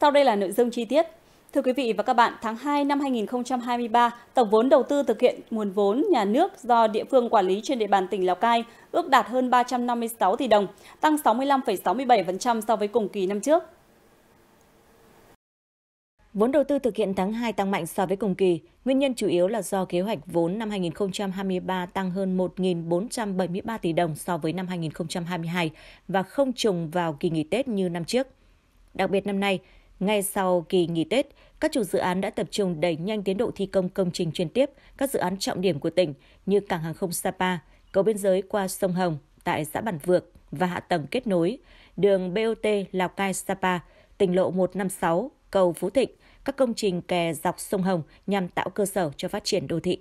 Sau đây là nội dung chi tiết. Thưa quý vị và các bạn, tháng 2 năm 2023, tổng vốn đầu tư thực hiện nguồn vốn nhà nước do địa phương quản lý trên địa bàn tỉnh Lào Cai ước đạt hơn 356 tỷ đồng, tăng 65,67% so với cùng kỳ năm trước. Vốn đầu tư thực hiện tháng 2 tăng mạnh so với cùng kỳ, nguyên nhân chủ yếu là do kế hoạch vốn năm 2023 tăng hơn 1.473 tỷ đồng so với năm 2022 và không trùng vào kỳ nghỉ Tết như năm trước. Đặc biệt năm nay, ngay sau kỳ nghỉ Tết, các chủ dự án đã tập trung đẩy nhanh tiến độ thi công công trình chuyên tiếp các dự án trọng điểm của tỉnh như cảng hàng không Sapa, cầu biên giới qua sông Hồng tại xã Bản Vược và hạ tầng kết nối, đường BOT Lào Cai Sapa, tỉnh lộ 156, cầu Phú Thịnh, các công trình kè dọc sông Hồng nhằm tạo cơ sở cho phát triển đô thị.